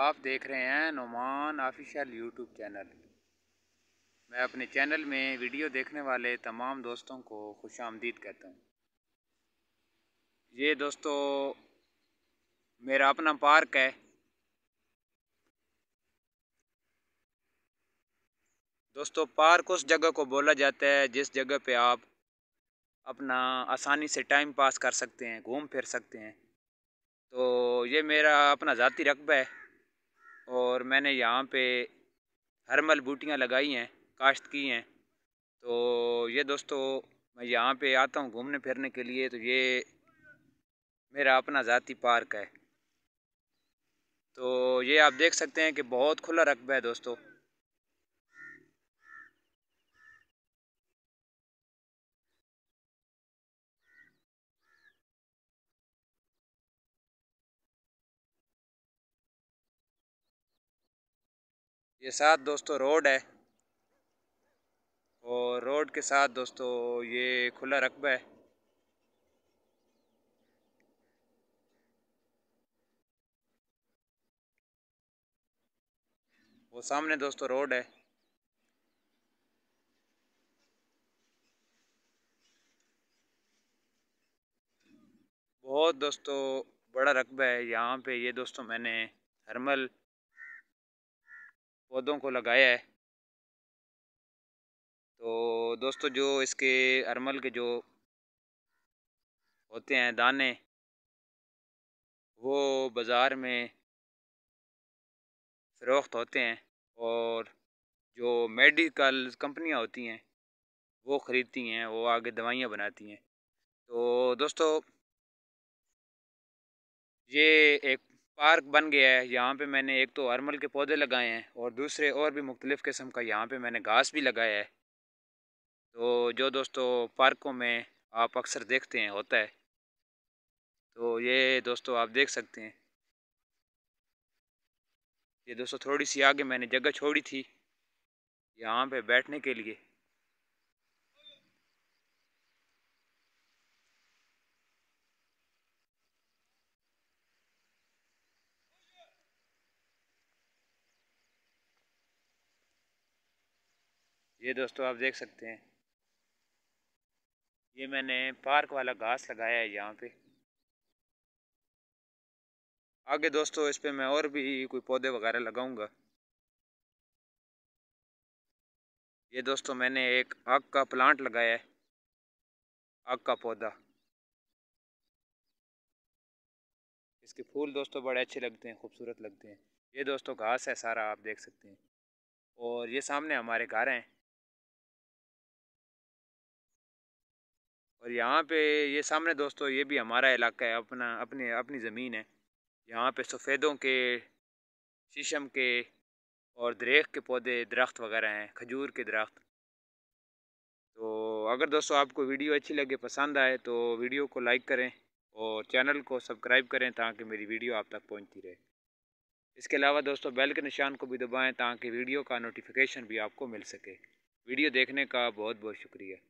आप देख रहे हैं नुमान ऑफिशियल यूट्यूब चैनल मैं अपने चैनल में वीडियो देखने वाले तमाम दोस्तों को खुश आमदीद कहता हूँ ये दोस्तों मेरा अपना पार्क है दोस्तों पार्क उस जगह को बोला जाता है जिस जगह पे आप अपना आसानी से टाइम पास कर सकते हैं घूम फिर सकते हैं तो ये मेरा अपना ज़ाती रकबा है और मैंने यहाँ पे हरमल बूटियाँ लगाई हैं काश्त की हैं तो ये दोस्तों मैं यहाँ पे आता हूँ घूमने फिरने के लिए तो ये मेरा अपना ज़ाती पार्क है तो ये आप देख सकते हैं कि बहुत खुला रकबा है दोस्तों ये साथ दोस्तों रोड है और रोड के साथ दोस्तों ये खुला रकबा है वो सामने दोस्तों रोड है बहुत दोस्तों बड़ा रकबा है यहाँ पे ये दोस्तों मैंने थर्मल पौधों को लगाया है तो दोस्तों जो इसके अरमल के जो होते हैं दाने वो बाज़ार में फ़रोख्त होते हैं और जो मेडिकल कंपनियां होती हैं वो ख़रीदती हैं वो आगे दवाइयां बनाती हैं तो दोस्तों ये एक पार्क बन गया है यहाँ पे मैंने एक तो हरमल के पौधे लगाए हैं और दूसरे और भी मुख्तलिफ़ किस्म का यहाँ पे मैंने घास भी लगाया है तो जो दोस्तों पार्कों में आप अक्सर देखते हैं होता है तो ये दोस्तों आप देख सकते हैं ये दोस्तों थोड़ी सी आगे मैंने जगह छोड़ी थी यहाँ पे बैठने के लिए ये दोस्तों आप देख सकते हैं ये मैंने पार्क वाला घास लगाया है यहाँ पे आगे दोस्तों इस पर मैं और भी कोई पौधे वगैरह लगाऊंगा ये दोस्तों मैंने एक आग का प्लांट लगाया है आग का पौधा इसके फूल दोस्तों बड़े अच्छे लगते हैं खूबसूरत लगते हैं ये दोस्तों घास है सारा आप देख सकते हैं और ये सामने हमारे घर हैं और यहाँ पे ये सामने दोस्तों ये भी हमारा इलाका है अपना अपने अपनी ज़मीन है यहाँ पे सफ़ेदों के शीशम के और दरेख के पौधे दरख्त वगैरह हैं खजूर के दरख्त तो अगर दोस्तों आपको वीडियो अच्छी लगे पसंद आए तो वीडियो को लाइक करें और चैनल को सब्सक्राइब करें ताकि मेरी वीडियो आप तक पहुँचती रहे इसके अलावा दोस्तों बेल के निशान को भी दबाएं ताकि वीडियो का नोटिफिकेशन भी आपको मिल सके वीडियो देखने का बहुत बहुत शुक्रिया